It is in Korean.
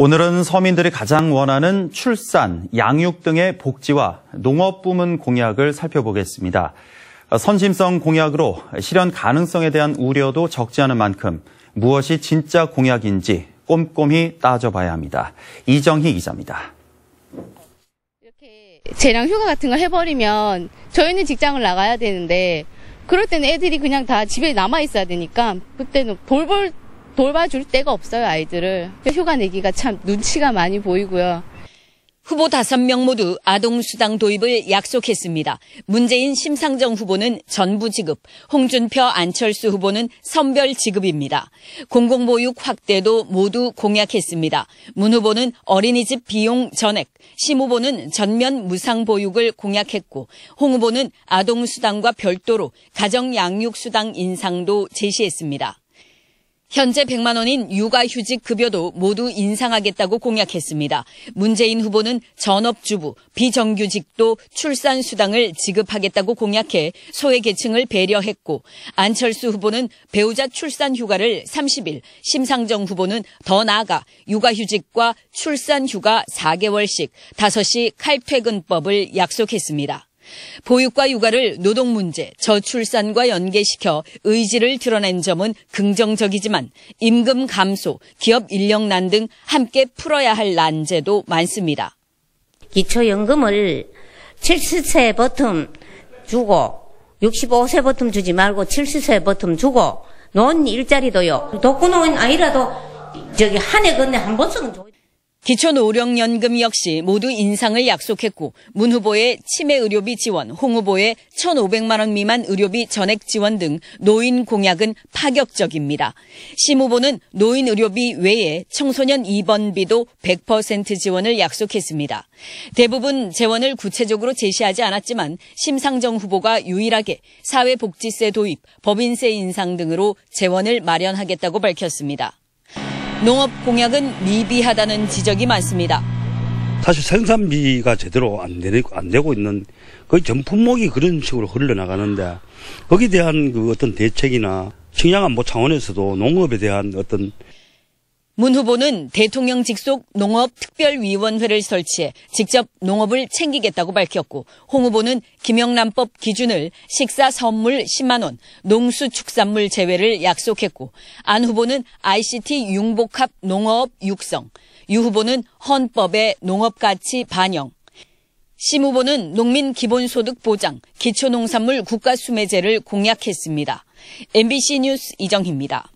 오늘은 서민들이 가장 원하는 출산, 양육 등의 복지와 농업 부문 공약을 살펴보겠습니다. 선심성 공약으로 실현 가능성에 대한 우려도 적지 않은 만큼 무엇이 진짜 공약인지 꼼꼼히 따져봐야 합니다. 이정희 기자입니다. 이렇게 재량 휴가 같은 걸 해버리면 저희는 직장을 나가야 되는데 그럴 때는 애들이 그냥 다 집에 남아 있어야 되니까 그때는 돌볼 돌봐줄 데가 없어요, 아이들을. 휴가 내기가 참 눈치가 많이 보이고요. 후보 5명 모두 아동수당 도입을 약속했습니다. 문재인 심상정 후보는 전부 지급, 홍준표 안철수 후보는 선별 지급입니다. 공공보육 확대도 모두 공약했습니다. 문 후보는 어린이집 비용 전액, 심 후보는 전면 무상보육을 공약했고, 홍 후보는 아동수당과 별도로 가정양육수당 인상도 제시했습니다. 현재 100만 원인 육아휴직 급여도 모두 인상하겠다고 공약했습니다. 문재인 후보는 전업주부, 비정규직도 출산 수당을 지급하겠다고 공약해 소외 계층을 배려했고 안철수 후보는 배우자 출산 휴가를 30일, 심상정 후보는 더 나아가 육아휴직과 출산 휴가 4개월씩 5시 칼퇴근법을 약속했습니다. 보육과 육아를 노동 문제, 저출산과 연계시켜 의지를 드러낸 점은 긍정적이지만 임금 감소, 기업 인력난 등 함께 풀어야 할 난제도 많습니다. 기초연금을 70세 버튼 주고 65세 버튼 주지 말고 70세 버튼 주고 논 일자리도요. 독거노인 아니라도 저기 한 해 건네 한 번씩은 줘. 기초노령연금 역시 모두 인상을 약속했고 문 후보의 치매 의료비 지원, 홍 후보의 1,500만 원 미만 의료비 전액 지원 등 노인 공약은 파격적입니다. 심 후보는 노인 의료비 외에 청소년 입원비도 100% 지원을 약속했습니다. 대부분 재원을 구체적으로 제시하지 않았지만 심상정 후보가 유일하게 사회복지세 도입, 법인세 인상 등으로 재원을 마련하겠다고 밝혔습니다. 농업 공약은 미비하다는 지적이 많습니다. 사실 생산비가 제대로 안, 되니, 안 되고 있는 거의 전 품목이 그런 식으로 흘러나가는데 거기에 대한 그 어떤 대책이나 식량안보 차원에서도 농업에 대한 어떤 문 후보는 대통령 직속 농업특별위원회를 설치해 직접 농업을 챙기겠다고 밝혔고 홍 후보는 김영란법 기준을 식사 선물 10만 원, 농수축산물 제외를 약속했고 안 후보는 ICT 융복합 농업 육성, 유 후보는 헌법의 농업 가치 반영, 심 후보는 농민 기본소득 보장, 기초농산물 국가수매제를 공약했습니다. MBC 뉴스 이정희입니다.